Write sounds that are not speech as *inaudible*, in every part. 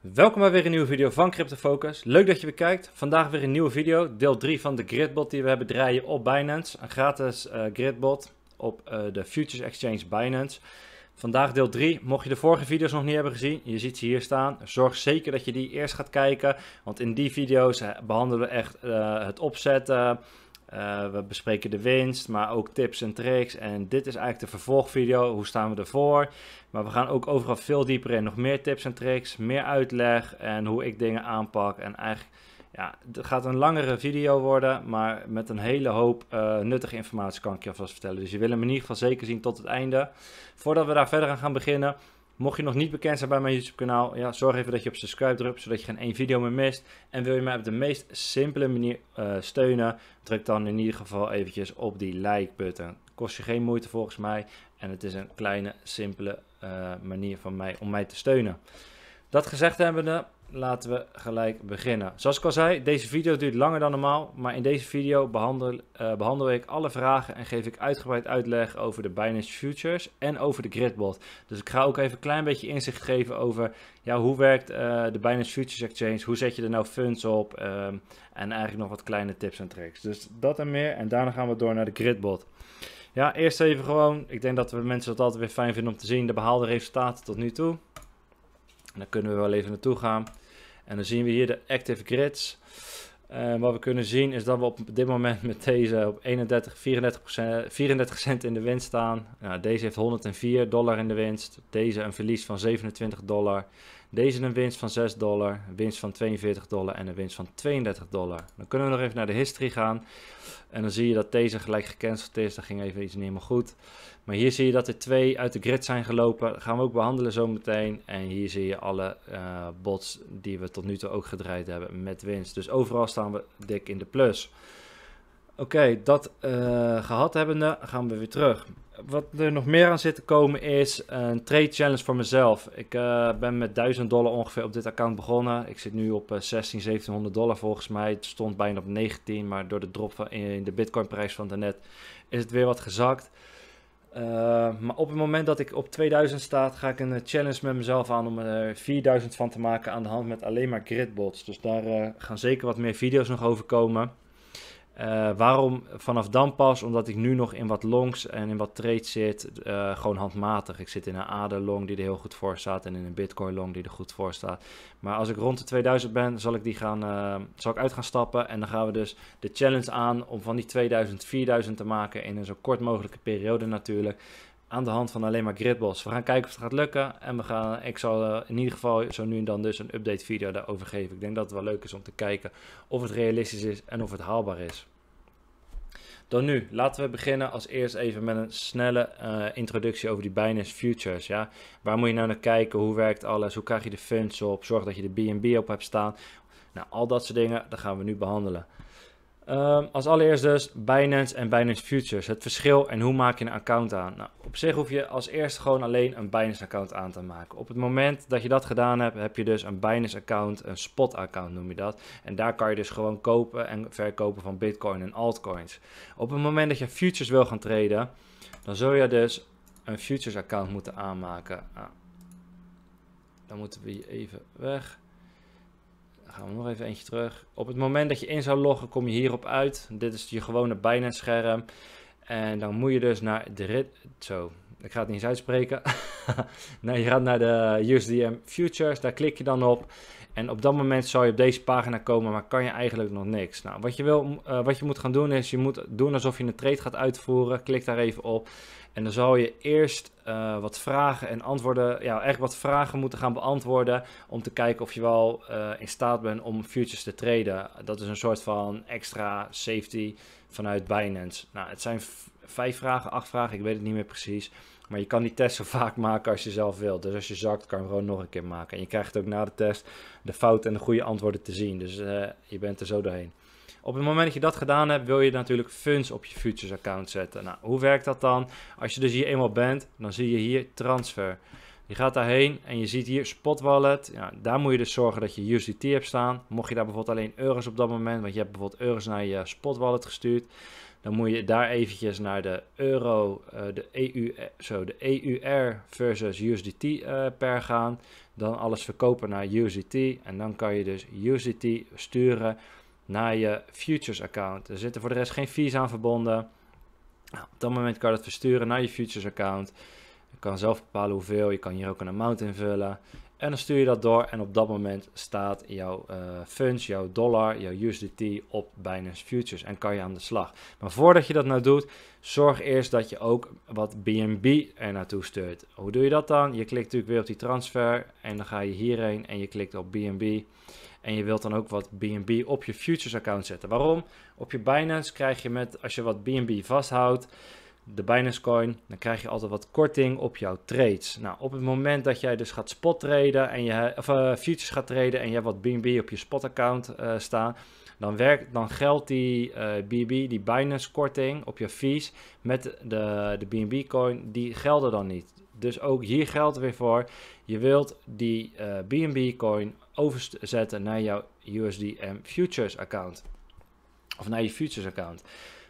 Welkom bij weer een nieuwe video van Crypto Focus. Leuk dat je weer kijkt. Vandaag weer een nieuwe video, deel 3 van de gridbot die we hebben draaien op Binance. Een gratis eh, gridbot op eh, de Futures Exchange Binance. Vandaag deel 3. Mocht je de vorige video's nog niet hebben gezien, je ziet ze hier staan. Zorg zeker dat je die eerst gaat kijken, want in die video's eh, behandelen we echt het opzetten eh, we bespreken de winst, maar ook tips en tricks. En dit is eigenlijk de vervolgvideo. Hoe staan we ervoor? Maar we gaan ook overal veel dieper in. Nog meer tips en tricks, meer uitleg en hoe ik dingen aanpak. En eigenlijk, ja, het gaat een langere video worden, maar met een hele hoop eh, nuttige informatie kan ik je alvast vertellen. Dus je wil hem in ieder geval zeker zien tot het einde. Voordat we daar verder aan gaan beginnen, Mocht je nog niet bekend zijn bij mijn YouTube kanaal, ja, zorg even dat je op subscribe drukt, zodat je geen één video meer mist. En wil je mij op de meest simpele manier eh, steunen, druk dan in ieder geval eventjes op die like button. Kost je geen moeite volgens mij en het is een kleine, simpele eh, manier van mij om mij te steunen. Dat gezegd hebbende, laten we gelijk beginnen. Zoals ik al zei, deze video duurt langer dan normaal, maar in deze video behandel, eh, behandel ik alle vragen en geef ik uitgebreid uitleg over de Binance Futures en over de Gridbot. Dus ik ga ook even een klein beetje inzicht geven over ja, hoe werkt eh, de Binance Futures Exchange, hoe zet je er nou funds op ehm, en eigenlijk nog wat kleine tips en tricks. Dus dat en meer en daarna gaan we door naar de Gridbot. Ja, eerst even gewoon, ik denk dat we mensen dat altijd weer fijn vinden om te zien, de behaalde resultaten tot nu toe. En daar kunnen we wel even naartoe gaan. En dan zien we hier de active grids. wat we kunnen zien is dat we op dit moment met deze op 31, 34, 34 cent in de winst staan. deze heeft 104 dollar in de winst. Deze een verlies van 27 dollar. Deze een winst van 6 dollar, een winst van 42 dollar en een winst van 32 dollar. Dan kunnen we nog even naar de history gaan. En dan zie je dat deze gelijk gecanceld is. Daar ging even iets niet helemaal goed. Maar hier zie je dat er twee uit de grid zijn gelopen. Dat gaan we ook behandelen zometeen. En hier zie je alle eh, bots die we tot nu toe ook gedraaid hebben met winst. Dus overal staan we dik in de plus. Oké, dat uh, gehad hebbende gaan we weer terug wat er nog meer aan zit te komen is een trade challenge voor mezelf. Ik eh, ben met 1000 dollar ongeveer op dit account begonnen. Ik zit nu op uh, 16, 1700 dollar volgens mij. Het stond bijna op 19, maar door de drop van, in de Bitcoin prijs van daarnet is het weer wat gezakt. Eh, maar op het moment dat ik op 2000 sta, ga ik een eh, challenge met mezelf aan om er 4000 van te maken aan de hand met alleen maar gridbots. Dus daar gaan zeker wat meer video's nog over komen. Eh, waarom vanaf dan pas? Omdat ik nu nog in wat longs en in wat trades zit, uh, gewoon handmatig. Ik zit in een ADA long die er heel goed voor staat en in een Bitcoin long die er goed voor staat. Maar als ik rond de 2000 ben, zal ik, die gaan, eh, zal ik uit gaan stappen en dan gaan we dus de challenge aan om van die 2000 4000 te maken in een zo kort mogelijke periode natuurlijk aan de hand van alleen maar gridballs. We gaan kijken of het gaat lukken. En we gaan, ik zal eh, in ieder geval zo nu en dan dus een update video daarover geven. Ik denk dat het wel leuk is om te kijken of het realistisch is en of het haalbaar is. Dan nu, laten we beginnen als eerst even met een snelle eh, introductie over die Binance Futures. Ja? Waar moet je nou naar kijken? Hoe werkt alles? Hoe krijg je de funds op? Zorg dat je de BNB op hebt staan. Nou, al dat soort dingen, dat gaan we nu behandelen. Ehm, als allereerst dus Binance en Binance Futures. Het verschil en hoe maak je een account aan? Nou, op zich hoef je als eerste gewoon alleen een Binance account aan te maken. Op het moment dat je dat gedaan hebt, heb je dus een Binance account, een spot account noem je dat. En daar kan je dus gewoon kopen en verkopen van bitcoin en altcoins. Op het moment dat je futures wil gaan traden, dan zul je dus een futures account moeten aanmaken. Ah. dan moeten we hier even weg gaan we nog even eentje terug. Op het moment dat je in zou loggen, kom je hierop uit. Dit is je gewone Binance scherm. En dan moet je dus naar de rit... Zo, ik ga het niet eens uitspreken. *laughs* nou, je gaat naar de USDM Futures, daar klik je dan op. En op dat moment zou je op deze pagina komen, maar kan je eigenlijk nog niks. Nou, wat je, wil, eh, wat je moet gaan doen is, je moet doen alsof je een trade gaat uitvoeren. Klik daar even op. En dan zal je eerst eh, wat vragen en antwoorden, ja, echt wat vragen moeten gaan beantwoorden. Om te kijken of je wel eh, in staat bent om futures te traden. Dat is een soort van extra safety vanuit Binance. Nou, het zijn vijf vragen, acht vragen, ik weet het niet meer precies. Maar je kan die test zo *laughs* vaak maken als je zelf wilt. Dus als je zakt, kan je hem gewoon nog een keer maken. En je krijgt ook na de test de fout en de goede antwoorden te zien. Dus eh, je bent er zo doorheen. Op het moment dat je dat gedaan hebt, wil je natuurlijk funds op je futures account zetten. Nou, hoe werkt dat dan? Als je dus hier eenmaal bent, dan zie je hier transfer. Je gaat daarheen en je ziet hier Spot Wallet. Ja, daar moet je dus zorgen dat je USDT hebt staan. Mocht je daar bijvoorbeeld alleen euro's op dat moment, want je hebt bijvoorbeeld euro's naar je Spot Wallet gestuurd. Dan moet je daar eventjes naar de euro, eh, de, EU, eh, zo, de EUR versus USDT uh, eh, pair gaan. Dan alles verkopen naar USDT. En dan kan je dus USDT sturen naar je futures account. Er zitten voor de rest geen fees aan verbonden. Nou, op dat moment kan je dat versturen naar je futures account. Je kan zelf bepalen hoeveel. Je kan hier ook een amount invullen. En dan stuur je dat door en op dat moment staat jouw eh, funds, jouw dollar, jouw USDT op Binance Futures en kan je aan de slag. Maar voordat je dat nou doet, zorg eerst dat je ook wat BNB er naartoe stuurt. Hoe doe je dat dan? Je klikt natuurlijk weer op die transfer en dan ga je hierheen en je klikt op BNB. En je wilt dan ook wat BNB op je futures account zetten. Waarom? Op je Binance krijg je met, als je wat BNB vasthoudt, de Binance Coin, dan krijg je altijd wat korting op jouw trades. Nou, op het moment dat jij dus gaat spot traden en je, of eh, futures gaat traden en je hebt wat BNB op je spot account uh, staan, dan, werkt, dan geldt die uh, eh, BNB, die Binance korting op je fees met de, de BNB coin, die gelden dan niet. Dus ook hier geldt weer voor, je wilt die BNB coin overzetten naar jouw USDM futures account. Of naar je futures account.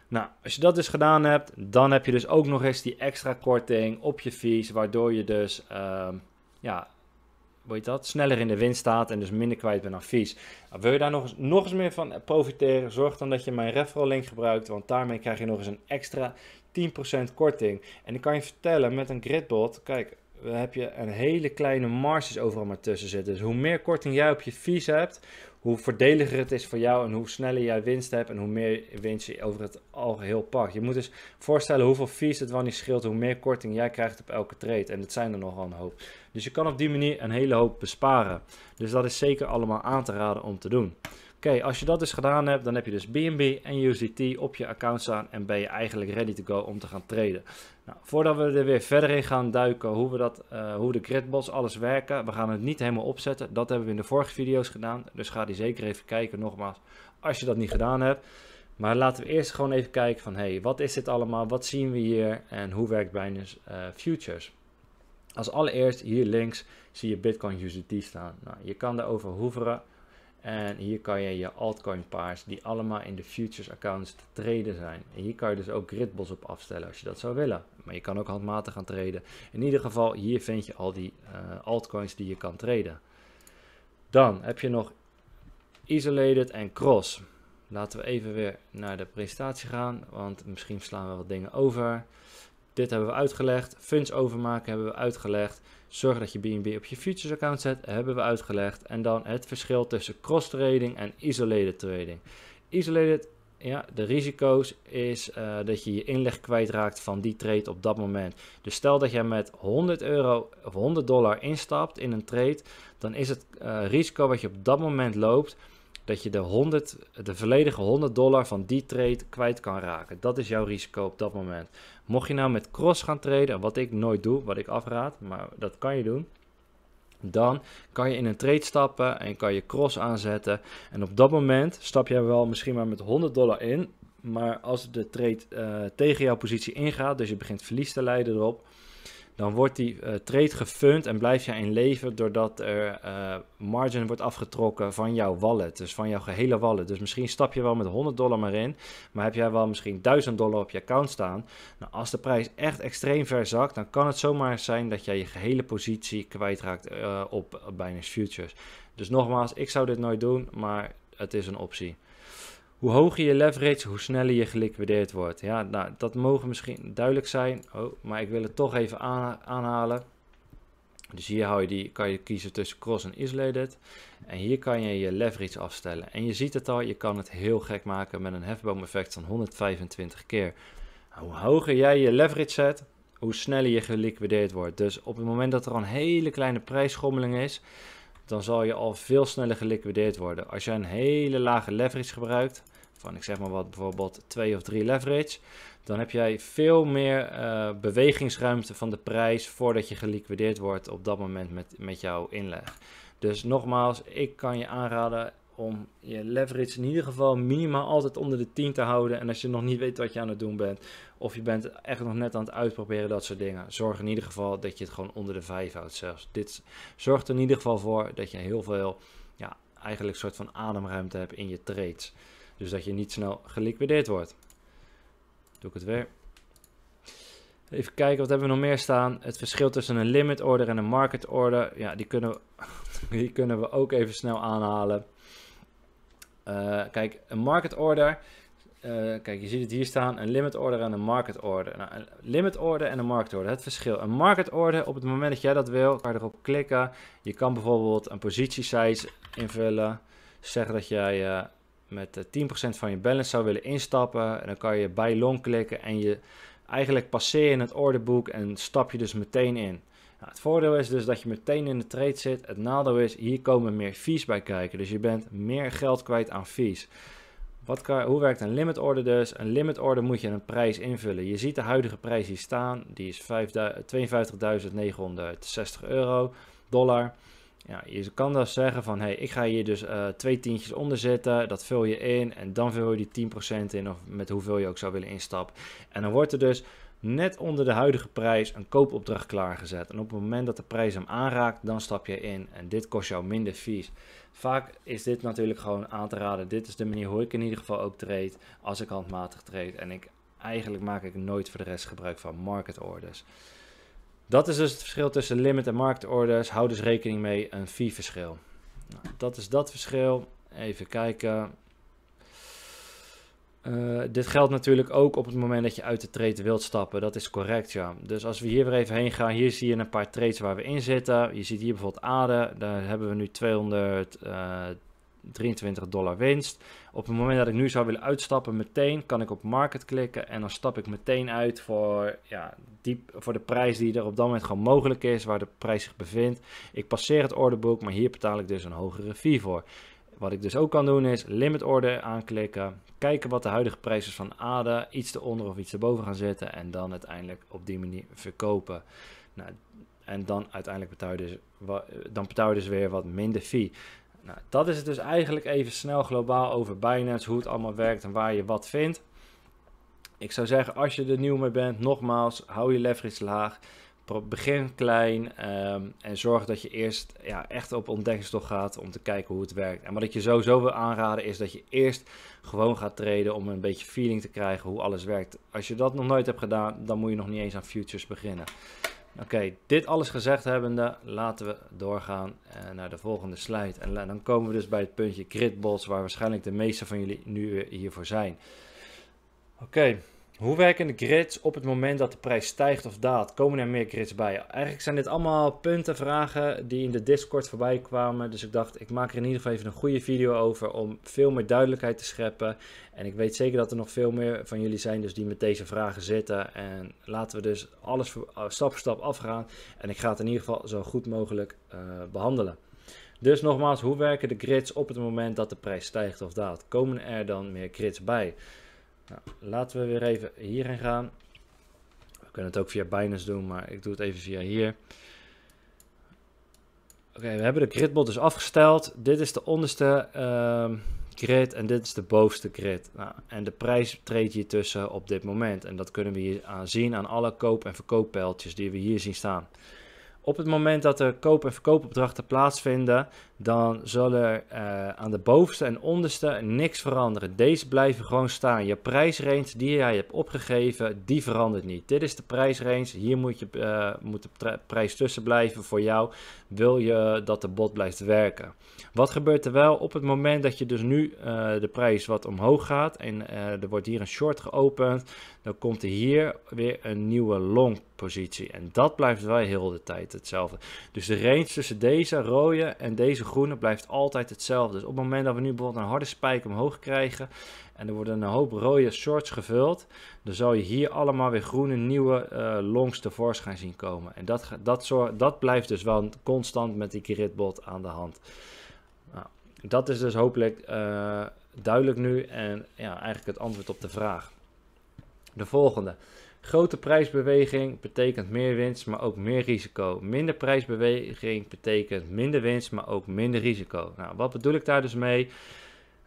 Nou, als je dat dus gedaan hebt, dan heb je dus ook nog eens die extra korting op je fees, waardoor je dus, uh, ja, weet dat, sneller in de winst staat en dus minder kwijt bent aan fees. Nou, wil je daar nog eens, nog eens meer van profiteren, zorg dan dat je mijn referral link gebruikt, want daarmee krijg je nog eens een extra 10% korting. En ik kan je vertellen, met een gridbot, kijk, heb je een hele kleine marges overal maar tussen zitten. Dus hoe meer korting jij op je fees hebt, hoe voordeliger het is voor jou en hoe sneller jij winst hebt en hoe meer winst je over het algeheel pakt. Je moet dus voorstellen hoeveel fees het wel niet scheelt, hoe meer korting jij krijgt op elke trade. En dat zijn er nogal een hoop. Dus je kan op die manier een hele hoop besparen. Dus dat is zeker allemaal aan te raden om te doen okay, als je dat dus gedaan hebt, dan heb je dus BNB en USDT op je account staan en ben je eigenlijk ready to go om te gaan traden. Nou, voordat we er weer verder in gaan duiken hoe, we dat, eh, hoe de gridbots alles werken, we gaan het niet helemaal opzetten. Dat hebben we in de vorige video's gedaan, dus ga die zeker even kijken nogmaals als je dat niet gedaan hebt. Maar laten we eerst gewoon even kijken van hey, wat is dit allemaal, wat zien we hier en hoe werkt Binance eh, Futures. Als allereerst hier links zie je Bitcoin USDT staan. Nou, je kan daarover hoeveren. En hier kan je je altcoin paars, die allemaal in de futures accounts te traden zijn. En hier kan je dus ook gridbos op afstellen als je dat zou willen. Maar je kan ook handmatig gaan traden. In ieder geval, hier vind je al die eh, altcoins die je kan traden. Dan heb je nog Isolated en Cross. Laten we even weer naar de presentatie gaan, want misschien slaan we wat dingen over. Dit hebben we uitgelegd. Funds overmaken hebben we uitgelegd. Zorg dat je BNB op je futures account zet, hebben we uitgelegd. En dan het verschil tussen cross trading en isolated trading. Isolated, ja, de risico's is eh, dat je je inleg kwijtraakt van die trade op dat moment. Dus stel dat jij met 100 euro of 100 dollar instapt in een trade, dan is het eh, risico wat je op dat moment loopt dat je de, 100, de volledige 100 dollar van die trade kwijt kan raken. Dat is jouw risico op dat moment. Mocht je nou met cross gaan traden, wat ik nooit doe, wat ik afraad, maar dat kan je doen. Dan kan je in een trade stappen en kan je cross aanzetten. En op dat moment stap je wel misschien maar met 100 dollar in. Maar als de trade eh, tegen jouw positie ingaat, dus je begint verlies te leiden erop, dan wordt die eh, trade gefund en blijf jij in leven doordat er eh, margin wordt afgetrokken van jouw wallet, dus van jouw gehele wallet. Dus misschien stap je wel met 100 dollar maar in, maar heb jij wel misschien 1000 dollar op je account staan. Nou, als de prijs echt extreem ver zakt, dan kan het zomaar zijn dat jij je gehele positie kwijtraakt uh, op Binance Futures. Dus nogmaals, ik zou dit nooit doen, maar het is een optie. Hoe hoger je leverage, hoe sneller je geliquideerd wordt. Ja, nou, dat mogen misschien duidelijk zijn, oh, maar ik wil het toch even aanhalen. Dus hier hou je die, kan je kiezen tussen cross en isolated. En hier kan je je leverage afstellen. En je ziet het al, je kan het heel gek maken met een hefboom effect van 125 keer. Nou, hoe hoger jij je leverage zet, hoe sneller je geliquideerd wordt. Dus op het moment dat er een hele kleine prijsschommeling is, dan zal je al veel sneller geliquideerd worden. Als je een hele lage leverage gebruikt, van ik zeg maar wat bijvoorbeeld 2 of 3 leverage, dan heb jij veel meer eh, bewegingsruimte van de prijs voordat je geliquideerd wordt op dat moment met, met jouw inleg. Dus nogmaals, ik kan je aanraden, om je leverage in ieder geval minimaal altijd onder de 10 te houden. En als je nog niet weet wat je aan het doen bent, of je bent echt nog net aan het uitproberen, dat soort dingen. Zorg in ieder geval dat je het gewoon onder de 5 houdt zelfs. Dit zorgt er in ieder geval voor dat je heel veel, ja, eigenlijk een soort van ademruimte hebt in je trades. Dus dat je niet snel geliquideerd wordt. Doe ik het weer. Even kijken, wat hebben we nog meer staan? Het verschil tussen een limit order en een market order. Ja, die kunnen, *laughs* die kunnen we ook even snel aanhalen. Eh, kijk, een market order. Eh, kijk, je ziet het hier staan: een limit order en een market order. Nou, een limit order en een market order. Het verschil. Een market order, op het moment dat jij dat wil, kan je erop klikken. Je kan bijvoorbeeld een positie size invullen. Zeg dat jij uh, met 10% van je balance zou willen instappen. En dan kan je bij long klikken en je eigenlijk passeer je in het orderboek en stap je dus meteen in. Nou, het voordeel is dus dat je meteen in de trade zit. Het nadeel is, hier komen meer fees bij kijken. Dus je bent meer geld kwijt aan fees. Wat kan, hoe werkt een limit order dus? Een limit order moet je een prijs invullen. Je ziet de huidige prijs hier staan. Die is 52.960 euro, dollar. Ja, je kan dus zeggen van, hey, ik ga hier dus eh, twee tientjes onder zitten. Dat vul je in en dan vul je die 10% in of met hoeveel je ook zou willen instappen. En dan wordt er dus net onder de huidige prijs een koopopdracht klaargezet. En op het moment dat de prijs hem aanraakt, dan stap je in. En dit kost jou minder fees. Vaak is dit natuurlijk gewoon aan te raden. Dit is de manier hoe ik in ieder geval ook trade. Als ik handmatig trade. En ik, eigenlijk maak ik nooit voor de rest gebruik van market orders. Dat is dus het verschil tussen limit en market orders. Hou dus rekening mee een fee verschil. Nou, dat is dat verschil. Even kijken. Eh, dit geldt natuurlijk ook op het moment dat je uit de trade wilt stappen. Dat is correct, ja. Dus als we hier weer even heen gaan, hier zie je een paar trades waar we in zitten. Je ziet hier bijvoorbeeld ADE, daar hebben we nu 223 eh, dollar winst. Op het moment dat ik nu zou willen uitstappen meteen, kan ik op market klikken. En dan stap ik meteen uit voor, ja, diep voor de prijs die er op dat moment gewoon mogelijk is, waar de prijs zich bevindt. Ik passeer het orderboek, maar hier betaal ik dus een hogere fee voor. Wat ik dus ook kan doen is limit order aanklikken, kijken wat de huidige prijs is van ADA, iets eronder of iets erboven gaan zetten en dan uiteindelijk op die manier verkopen. Nou, en dan uiteindelijk betaal je, dus, dan betaal je dus weer wat minder fee. Nou, dat is het dus eigenlijk even snel globaal over Binance, hoe het allemaal werkt en waar je wat vindt. Ik zou zeggen, als je er nieuw mee bent, nogmaals, hou je leverage laag begin klein ehm, en zorg dat je eerst ja, echt op ontdekkingstocht gaat om te kijken hoe het werkt. En wat ik je sowieso wil aanraden is dat je eerst gewoon gaat treden om een beetje feeling te krijgen hoe alles werkt. Als je dat nog nooit hebt gedaan, dan moet je nog niet eens aan futures beginnen. Oké, dit alles gezegd hebbende, laten we doorgaan eh, naar de volgende slide. En dan komen we dus bij het puntje Gridbots, waar waarschijnlijk de meeste van jullie nu hiervoor zijn. Oké, hoe werken de grids op het moment dat de prijs stijgt of daalt? Komen er meer grids bij? Eigenlijk zijn dit allemaal punten, vragen die in de Discord voorbij kwamen. Dus ik dacht, ik maak er in ieder geval even een goede video over om veel meer duidelijkheid te scheppen. En ik weet zeker dat er nog veel meer van jullie zijn dus die met deze vragen zitten. En laten we dus alles eh, stap voor stap afgaan. En ik ga het in ieder geval zo goed mogelijk eh, behandelen. Dus nogmaals, hoe werken de grids op het moment dat de prijs stijgt of daalt? Komen er dan meer grids bij? Nou, laten we weer even hierin gaan. We kunnen het ook via Binance doen, maar ik doe het even via hier. Oké, we hebben de gridbot dus afgesteld. Dit is de onderste ehm, grid en dit is de bovenste grid. Nou, en de prijs treedt hier tussen op dit moment. En dat kunnen we hier aan zien aan alle koop- en verkooppijltjes die we hier zien staan. Op het moment dat er koop- en verkoopopdrachten plaatsvinden, dan zal er eh, aan de bovenste en onderste niks veranderen. Deze blijven gewoon staan. Je prijsrange die jij hebt opgegeven, die verandert niet. Dit is de prijsrange. Hier moet, je, eh, moet de prijs tussen blijven voor jou. Wil je dat de bot blijft werken. Wat gebeurt er wel op het moment dat je dus nu eh, de prijs wat omhoog gaat. En er wordt hier een short geopend. Dan komt er hier weer een nieuwe long positie. En dat blijft wel heel de tijd hetzelfde. Dus de range tussen deze rode en deze groene blijft altijd hetzelfde. Dus op het moment dat we nu bijvoorbeeld een harde spijk omhoog krijgen en er worden een hoop rode shorts gevuld, dan zal je hier allemaal weer groene nieuwe uh, longs tevoorschijn zien komen. En dat, dat, soort, dat blijft dus wel constant met die gridbot aan de hand. Nou, dat is dus hopelijk eh, duidelijk nu en ja, eigenlijk het antwoord op de vraag. De volgende. Grote prijsbeweging betekent meer winst, maar ook meer risico. Minder prijsbeweging betekent minder winst, maar ook minder risico. Nou, wat bedoel ik daar dus mee?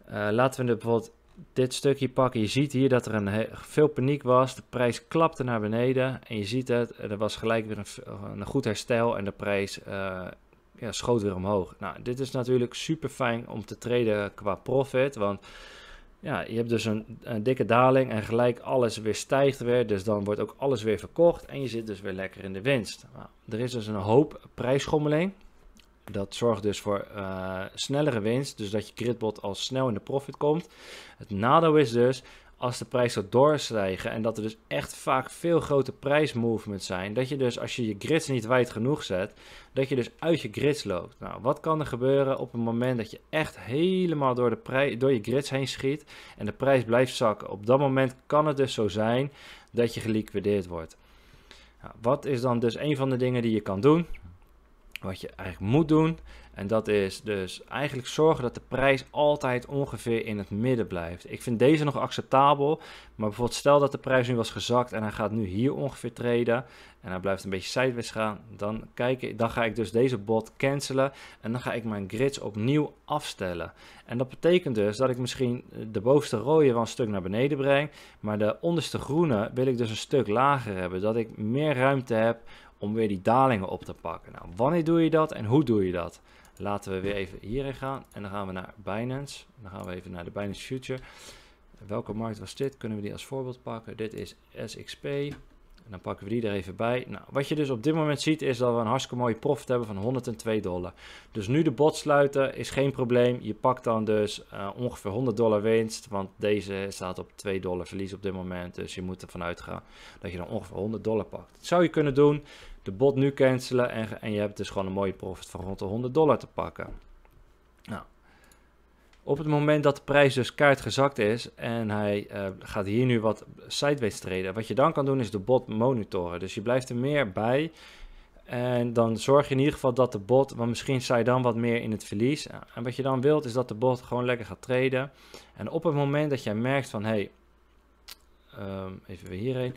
Eh, laten we bijvoorbeeld dit stukje pakken. Je ziet hier dat er een veel paniek was. De prijs klapte naar beneden. En je ziet het, er was gelijk weer een, een goed herstel en de prijs uh, ja, schoot weer omhoog. Nou, dit is natuurlijk super fijn om te treden qua profit. Want ja, je hebt dus een, een, dikke daling en gelijk alles weer stijgt weer. Dus dan wordt ook alles weer verkocht en je zit dus weer lekker in de winst. Nou, er is dus een hoop prijsschommeling. Dat zorgt dus voor eh, snellere winst, dus dat je gridbot al snel in de profit komt. Het nadeel is dus, als de prijs zou doorstijgen en dat er dus echt vaak veel grote prijsmovements zijn, dat je dus als je je grids niet wijd genoeg zet, dat je dus uit je grids loopt. Nou, wat kan er gebeuren op het moment dat je echt helemaal door, de door je grids heen schiet en de prijs blijft zakken? Op dat moment kan het dus zo zijn dat je geliquideerd wordt. Nou, wat is dan dus een van de dingen die je kan doen? Wat je eigenlijk moet doen, en dat is dus eigenlijk zorgen dat de prijs altijd ongeveer in het midden blijft. Ik vind deze nog acceptabel, maar bijvoorbeeld stel dat de prijs nu was gezakt en hij gaat nu hier ongeveer treden en hij blijft een beetje sideways gaan, dan, kijk, dan ga ik dus deze bot cancelen en dan ga ik mijn grids opnieuw afstellen. En dat betekent dus dat ik misschien eh, de bovenste rode wel een stuk naar beneden breng, maar de onderste groene wil ik dus een stuk lager hebben, dat ik meer ruimte heb om weer die dalingen op te pakken. Nou, wanneer doe je dat en hoe doe je dat? Laten we weer even hierin gaan. En dan gaan we naar Binance. Dan gaan we even naar de Binance Future. Welke markt was dit? Kunnen we die als voorbeeld pakken? Dit is SXP. En dan pakken we die er even bij. Nou, wat je dus op dit moment ziet is dat we een hartstikke mooie profit hebben van 102 dollar. Dus nu de bot sluiten is geen probleem. Je pakt dan dus eh, ongeveer 100 dollar winst. Want deze staat op 2 dollar verlies op dit moment. Dus je moet ervan uitgaan dat je dan ongeveer 100 dollar pakt. Dat zou je kunnen doen de bot nu cancelen en, en je hebt dus gewoon een mooie profit van rond de 100 dollar te pakken. Nou, op het moment dat de prijs dus kaart gezakt is en hij eh, gaat hier nu wat sideways treden, wat je dan kan doen is de bot monitoren. Dus je blijft er meer bij en dan zorg je in ieder geval dat de bot, want misschien sta je dan wat meer in het verlies. En wat je dan wilt is dat de bot gewoon lekker gaat traden. En op het moment dat jij merkt van, hé, hey, ehm, even weer hierheen.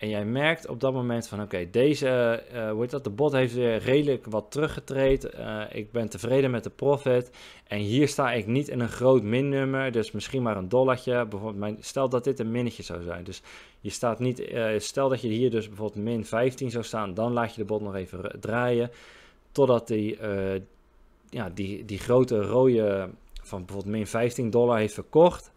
En jij merkt op dat moment van oké, deze, eh, eh, hoe heet dat, de bot heeft weer redelijk wat teruggetreed. Eh, ik ben tevreden met de profit. En hier sta ik niet in een groot minnummer, dus misschien maar een dollartje. Bijvoorbeeld mijn, stel dat dit een minnetje zou zijn. Dus je staat niet, stel dat je hier dus bijvoorbeeld min 15 zou staan, dan laat je de bot nog even draaien. Totdat die, ja, die, die grote rode van bijvoorbeeld min 15 dollar heeft verkocht.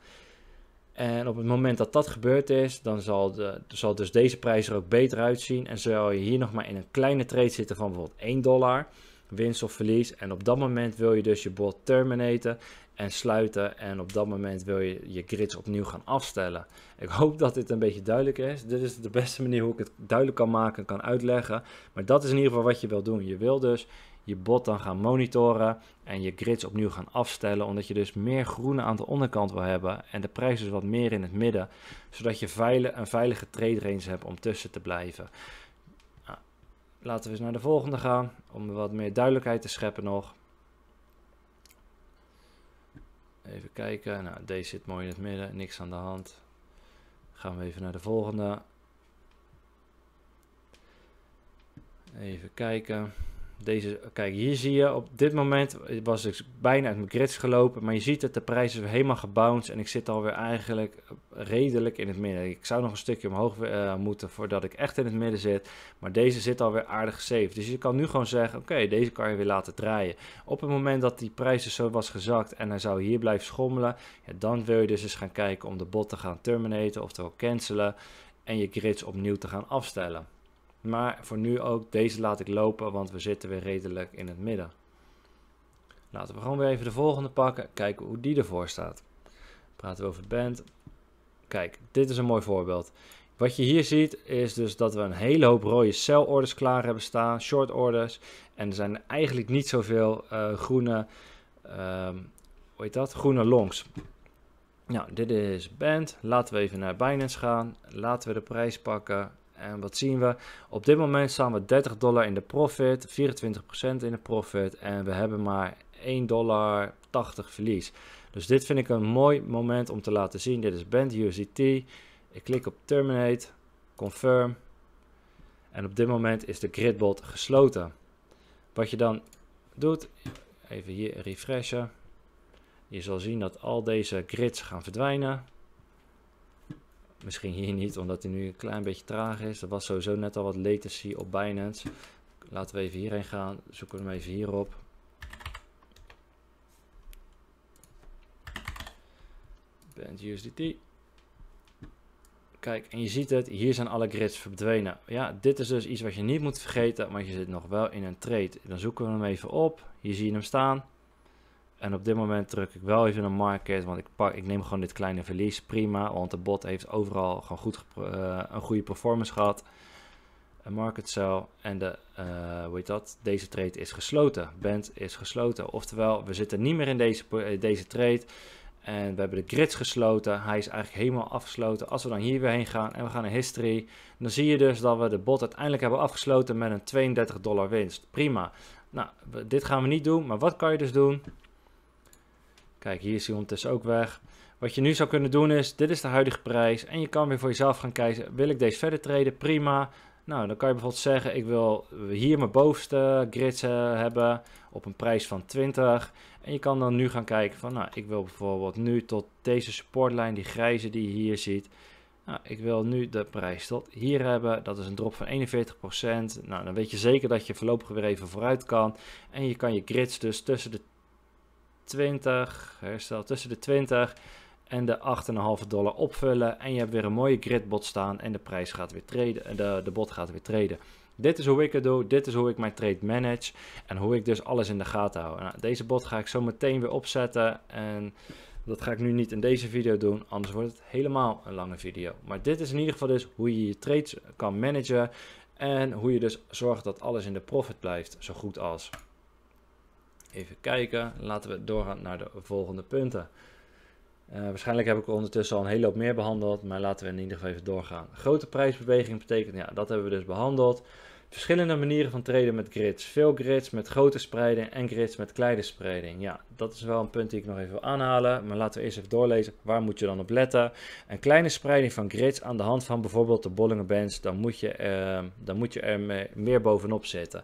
En op het moment dat dat gebeurd is, dan zal, de, zal dus deze prijs er ook beter uitzien. En zal je hier nog maar in een kleine trade zitten van bijvoorbeeld 1 dollar, winst of verlies. En op dat moment wil je dus je bot terminaten en sluiten. En op dat moment wil je je grids opnieuw gaan afstellen. Ik hoop dat dit een beetje duidelijk is. Dit is de beste manier hoe ik het duidelijk kan maken en kan uitleggen. Maar dat is in ieder geval wat je wil doen. Je wil dus je bot dan gaan monitoren en je grids opnieuw gaan afstellen, omdat je dus meer groene aan de onderkant wil hebben en de prijs dus wat meer in het midden, zodat je een veilige trade range hebt om tussen te blijven. Nou, laten we eens naar de volgende gaan, om wat meer duidelijkheid te scheppen nog. Even kijken, nou deze zit mooi in het midden, niks aan de hand. Gaan we even naar de volgende. Even kijken. Deze, kijk, hier zie je op dit moment was ik bijna uit mijn grids gelopen. Maar je ziet dat de prijs is helemaal gebounced. En ik zit alweer eigenlijk redelijk in het midden. Ik zou nog een stukje omhoog eh, moeten voordat ik echt in het midden zit. Maar deze zit alweer aardig safe. Dus je kan nu gewoon zeggen, oké, deze kan je weer laten draaien. Op het moment dat die prijs dus zo was gezakt en hij zou hier blijven schommelen. Ja, dan wil je dus eens gaan kijken om de bot te gaan terminaten, oftewel cancelen. En je grids opnieuw te gaan afstellen. Maar voor nu ook, deze laat ik lopen, want we zitten weer redelijk in het midden. Laten we gewoon weer even de volgende pakken, kijken hoe die ervoor staat. Praten we over band. Kijk, dit is een mooi voorbeeld. Wat je hier ziet is dus dat we een hele hoop rode cell orders klaar hebben staan, short orders. En er zijn eigenlijk niet zoveel uh, groene, uh, hoe heet dat, groene longs. Nou, dit is band. Laten we even naar Binance gaan. Laten we de prijs pakken. En wat zien we? Op dit moment staan we 30 dollar in de profit, 24% in de profit en we hebben maar 1 dollar 80 verlies. Dus dit vind ik een mooi moment om te laten zien. Dit is Band UCT. Ik klik op Terminate, Confirm. En op dit moment is de gridbot gesloten. Wat je dan doet, even hier refreshen. Je zal zien dat al deze grids gaan verdwijnen. Misschien hier niet, omdat hij nu een klein beetje traag is. Er was sowieso net al wat latency op Binance. Laten we even hierheen gaan. Zoeken we hem even hierop. Band USDT. Kijk, en je ziet het, hier zijn alle grids verdwenen. Ja, dit is dus iets wat je niet moet vergeten, want je zit nog wel in een trade. Dan zoeken we hem even op. Hier zie je hem staan. En op dit moment druk ik wel even een market, want ik, pak, ik neem gewoon dit kleine verlies, prima. Want de bot heeft overal gewoon goed eh, een goede performance gehad. Een market sell en de, uh, hoe heet dat? deze trade is gesloten. Band is gesloten. Oftewel, we zitten niet meer in deze, eh, deze trade. En we hebben de grids gesloten. Hij is eigenlijk helemaal afgesloten. Als we dan hier weer heen gaan en we gaan naar history. Dan zie je dus dat we de bot uiteindelijk hebben afgesloten met een 32 dollar winst. Prima. Nou, dit gaan we niet doen. Maar wat kan je dus doen? Kijk, hier is hij ondertussen ook weg. Wat je nu zou kunnen doen is, dit is de huidige prijs. En je kan weer voor jezelf gaan kijken, wil ik deze verder treden? Prima. Nou, dan kan je bijvoorbeeld zeggen, ik wil hier mijn bovenste grids eh, hebben op een prijs van 20. En je kan dan nu gaan kijken van, nou, ik wil bijvoorbeeld nu tot deze supportlijn, die grijze die je hier ziet. Nou, ik wil nu de prijs tot hier hebben. Dat is een drop van 41%. Nou, dan weet je zeker dat je voorlopig weer even vooruit kan. En je kan je grids dus tussen de 20, herstel tussen de 20 en de 8,5 dollar opvullen. En je hebt weer een mooie gridbot staan en de prijs gaat weer treden, eh, de, de bot gaat weer treden. Dit is hoe ik het doe, dit is hoe ik mijn trade manage en hoe ik dus alles in de gaten hou. Nou, deze bot ga ik zo meteen weer opzetten en dat ga ik nu niet in deze video doen, anders wordt het helemaal een lange video. Maar dit is in ieder geval dus hoe je je trades kan managen en hoe je dus zorgt dat alles in de profit blijft, zo goed als. Even kijken. Laten we doorgaan naar de volgende punten. Eh, waarschijnlijk heb ik ondertussen al een hele hoop meer behandeld, maar laten we in ieder geval even doorgaan. Grote prijsbeweging betekent, ja, dat hebben we dus behandeld. Verschillende manieren van traden met grids. Veel grids met grote spreiding en grids met kleine spreiding. Ja, dat is wel een punt die ik nog even wil aanhalen. Maar laten we eerst even doorlezen. Waar moet je dan op letten? Een kleine spreiding van grids aan de hand van bijvoorbeeld de Bands, Dan moet je, ehm, dan moet je er meer bovenop zitten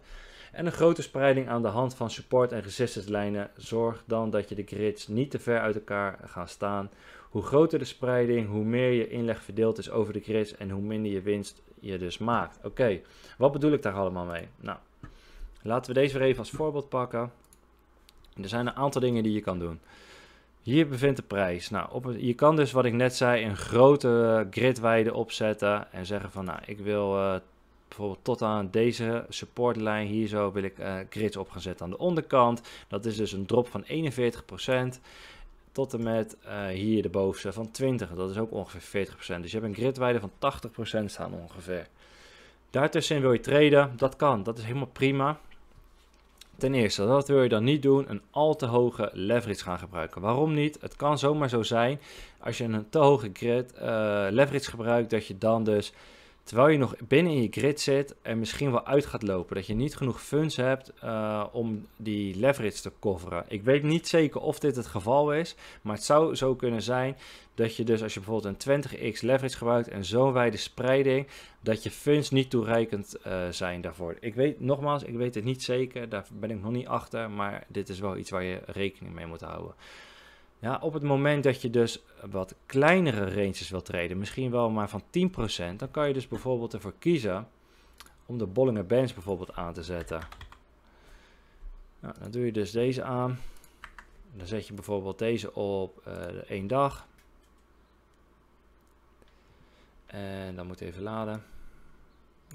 en een grote spreiding aan de hand van support en lijnen. Zorg dan dat je de grids niet te ver uit elkaar gaan staan. Hoe groter de spreiding, hoe meer je inleg verdeeld is over de grids en hoe minder je winst je dus maakt. Oké, wat bedoel ik daar allemaal mee? Nou, laten we deze weer even als voorbeeld pakken. Er zijn een aantal dingen die je kan doen. Hier bevindt de prijs. Nou, je kan dus, wat ik net zei, een grote gridwijde opzetten en zeggen van, nou, ik wil eh, bijvoorbeeld tot aan deze supportlijn hier zo wil ik uh, grids op gaan zetten aan de onderkant. Dat is dus een drop van 41% tot en met eh, hier de bovenste van 20. Dat is ook ongeveer 40%. Dus je hebt een gridwijde van 80% staan ongeveer. Daartussen wil je traden, dat kan. Dat is helemaal prima. Ten eerste, dat wil je dan niet doen, een al te hoge leverage gaan gebruiken. Waarom niet? Het kan zomaar zo zijn, als je een te hoge grid eh, leverage gebruikt, dat je dan dus Terwijl je nog binnen in je grid zit en misschien wel uit gaat lopen. Dat je niet genoeg funds hebt eh, om die leverage te coveren. Ik weet niet zeker of dit het geval is. Maar het zou zo kunnen zijn dat je dus als je bijvoorbeeld een 20x leverage gebruikt en zo'n wijde spreiding. Dat je funds niet toereikend eh, zijn daarvoor. Ik weet nogmaals, ik weet het niet zeker. Daar ben ik nog niet achter. Maar dit is wel iets waar je rekening mee moet houden. Ja, op het moment dat je dus wat kleinere ranges wilt treden, misschien wel maar van 10%, dan kan je dus bijvoorbeeld ervoor kiezen om de Bollinger Bands bijvoorbeeld aan te zetten. Nou, dan doe je dus deze aan. Dan zet je bijvoorbeeld deze op uh, één dag. En dan moet even laden.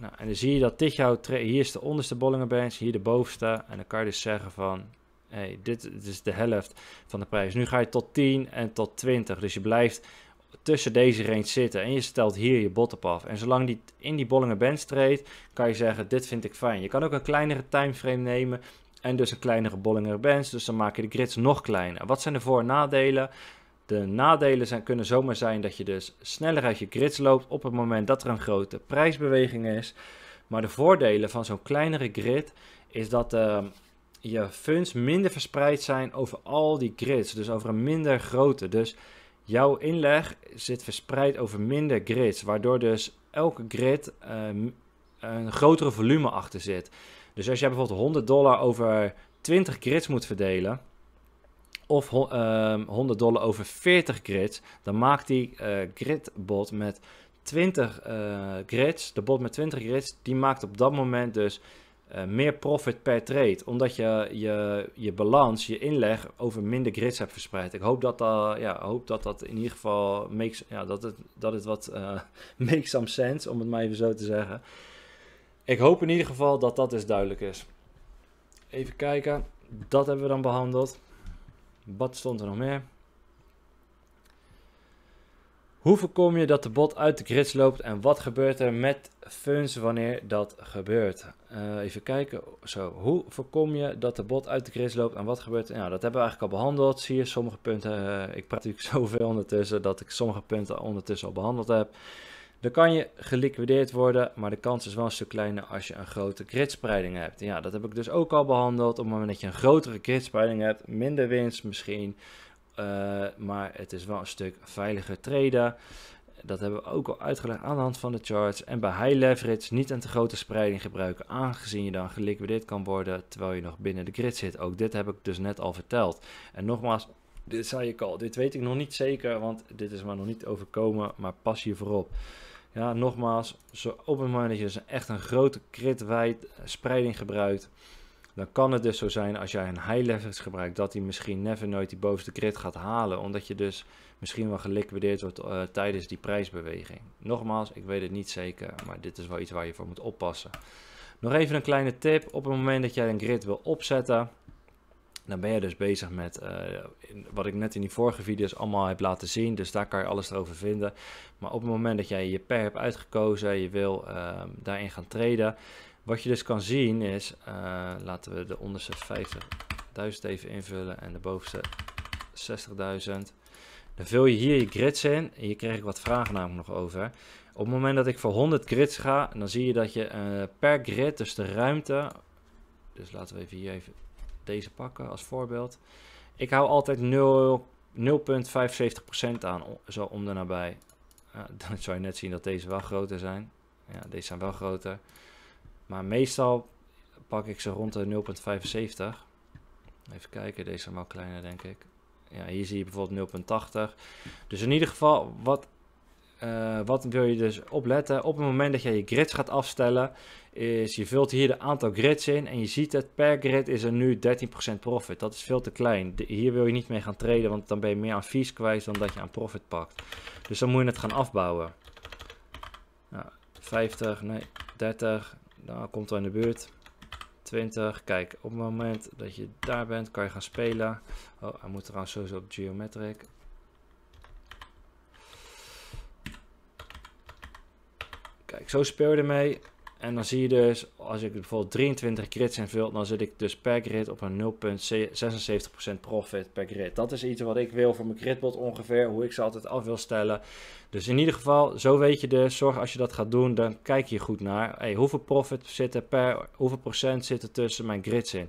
Nou, en dan zie je dat dit jouw... Hier is de onderste Bollinger Bands, hier de bovenste. En dan kan je dus zeggen van hey, dit is de helft van de prijs. Nu ga je tot 10 en tot 20. Dus je blijft tussen deze range zitten en je stelt hier je bot op af. En zolang die in die Bollinger treedt, kan je zeggen dit vind ik fijn. Je kan ook een kleinere timeframe nemen en dus een kleinere Bollinger Bands. Dus dan maak je de grids nog kleiner. Wat zijn de voor- en nadelen? De nadelen zijn, kunnen zomaar zijn dat je dus sneller uit je grids loopt op het moment dat er een grote prijsbeweging is. Maar de voordelen van zo'n kleinere grid is dat, uh, je funds minder verspreid zijn over al die grids. Dus over een minder grote. Dus jouw inleg zit verspreid over minder grids. Waardoor dus elke grid ehm, een grotere volume achter zit. Dus als jij bijvoorbeeld 100 dollar over 20 grids moet verdelen. Of 100 ehm, dollar over 40 grids. Dan maakt die uh, gridbot met 20 uh, eh, grids. De bot met 20 grids. Die maakt op dat moment dus eh, meer profit per trade. Omdat je je, je balans, je inleg over minder grids hebt verspreid. Ik hoop dat, dat ja, hoop dat, dat in ieder geval makes, ja, dat, het, dat het wat uh, *laughs* makes some sense, om het maar even zo te zeggen. Ik hoop in ieder geval dat dat dus duidelijk is. Even kijken, dat hebben we dan behandeld. Wat stond er nog meer? Hoe voorkom je dat de bot uit de grids loopt en wat gebeurt er met funds wanneer dat gebeurt? Eh, even kijken. Zo, hoe voorkom je dat de bot uit de grids loopt en wat gebeurt er? Nou, dat hebben we eigenlijk al behandeld. Zie je sommige punten. Eh, ik praat natuurlijk *laughs* zoveel ondertussen dat ik sommige punten ondertussen al behandeld heb. Dan kan je geliquideerd worden, maar de kans is wel een stuk kleiner als je een grote gridspreiding hebt. Ja, dat heb ik dus ook al behandeld. Op het moment dat je een grotere gridspreiding hebt, minder winst misschien, eh, maar het is wel een stuk veiliger traden. Dat hebben we ook al uitgelegd aan de hand van de charts. En bij high leverage niet een te grote spreiding gebruiken, aangezien je dan geliquideerd kan worden terwijl je nog binnen de grid zit. Ook dit heb ik dus net al verteld. En nogmaals, dit zei ik al, dit weet ik nog niet zeker, want dit is maar nog niet overkomen, maar pas hier voorop. Ja, nogmaals, zo op het moment dat je dus echt een grote grid wijd spreiding gebruikt, dan kan het dus zo zijn als jij een high leverage gebruikt, dat hij misschien never nooit die bovenste grid gaat halen. Omdat je dus misschien wel geliquideerd wordt eh, tijdens die prijsbeweging. Nogmaals, ik weet het niet zeker, maar dit is wel iets waar je voor moet oppassen. Nog even een kleine tip. Op het moment dat jij een grid wil opzetten, dan ben je dus bezig met eh, wat ik net in die vorige video's allemaal heb laten zien. Dus daar kan je alles over vinden. Maar op het moment dat jij je pair hebt uitgekozen, je wil ehm, daarin gaan traden, wat je dus kan zien is, eh, laten we de onderste 50.000 even invullen en de bovenste 60.000. Dan vul je hier je grids in. Hier kreeg ik wat vragen namelijk nog over. Op het moment dat ik voor 100 grids ga, dan zie je dat je eh, per grid, dus de ruimte. Dus laten we even hier even deze pakken als voorbeeld. Ik hou altijd 0,75% aan, zo om de nabij. *laughs* dan zou je net zien dat deze wel groter zijn. Ja, deze zijn wel groter. Maar meestal pak ik ze rond de 0,75. Even kijken, deze zijn wel kleiner denk ik. Ja, hier zie je bijvoorbeeld 0,80. Dus in ieder geval, wat, eh, wat wil je dus opletten? Op het moment dat je je grids gaat afstellen, is je vult hier de aantal grids in. En je ziet het, per grid is er nu 13% profit. Dat is veel te klein. hier wil je niet mee gaan traden, want dan ben je meer aan fees kwijt dan dat je aan profit pakt. Dus dan moet je het gaan afbouwen. 50, nee, 30, nou, komt al in de buurt. 20. Kijk, op het moment dat je daar bent, kan je gaan spelen. Oh, hij moet trouwens sowieso op geometric. Kijk, zo speel je ermee. En dan zie je dus, als ik bijvoorbeeld 23 grids invul, dan zit ik dus per grid op een 0,76% profit per grid. Dat is iets wat ik wil voor mijn gridbot ongeveer, hoe ik ze altijd af wil stellen. Dus in ieder geval, zo weet je dus, zorg als je dat gaat doen, dan kijk je goed naar. hoeveel profit zit er per, hoeveel procent zit er tussen mijn grids in?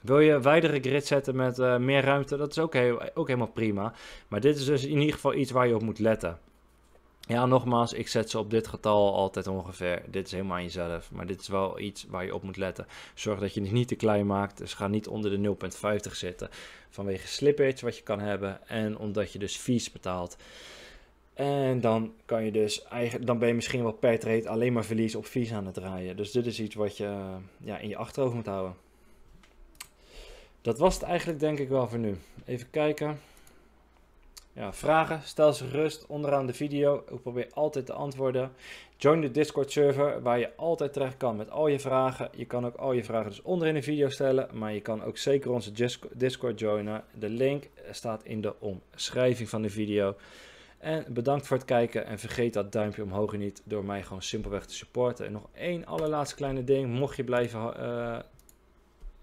Wil je wijdere grid zetten met eh, meer ruimte, dat is ook, heel, ook helemaal prima. Maar dit is dus in ieder geval iets waar je op moet letten. Ja, nogmaals, ik zet ze op dit getal altijd ongeveer. Dit is helemaal aan jezelf, maar dit is wel iets waar je op moet letten. Zorg dat je het niet te klein maakt, dus ga niet onder de 0,50 zitten. Vanwege slippage wat je kan hebben en omdat je dus fees betaalt. En dan kan je dus eigenlijk, dan ben je misschien wel per trade alleen maar verlies op fees aan het draaien. Dus dit is iets wat je eh, ja, in je achterhoofd moet houden. Dat was het eigenlijk denk ik wel voor nu. Even kijken. Ja, vragen stel ze gerust onderaan de video. Ik probeer altijd te antwoorden. Join de Discord server waar je altijd terecht kan met al je vragen. Je kan ook al je vragen dus onderin de video stellen. Maar je kan ook zeker onze Discord joinen. De link staat in de omschrijving van de video. En bedankt voor het kijken en vergeet dat duimpje omhoog niet door mij gewoon simpelweg te supporten. En nog één allerlaatste kleine ding. Mocht je blijven eh,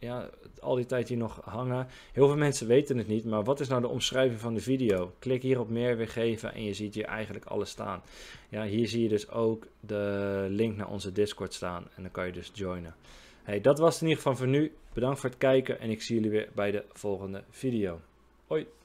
ja, al die tijd hier nog hangen. Heel veel mensen weten het niet, maar wat is nou de omschrijving van de video? Klik hier op meer weergeven en je ziet hier eigenlijk alles staan. Ja, hier zie je dus ook de link naar onze Discord staan en dan kan je dus joinen. Hey, dat was het in ieder geval voor nu. Bedankt voor het kijken en ik zie jullie weer bij de volgende video. Hoi!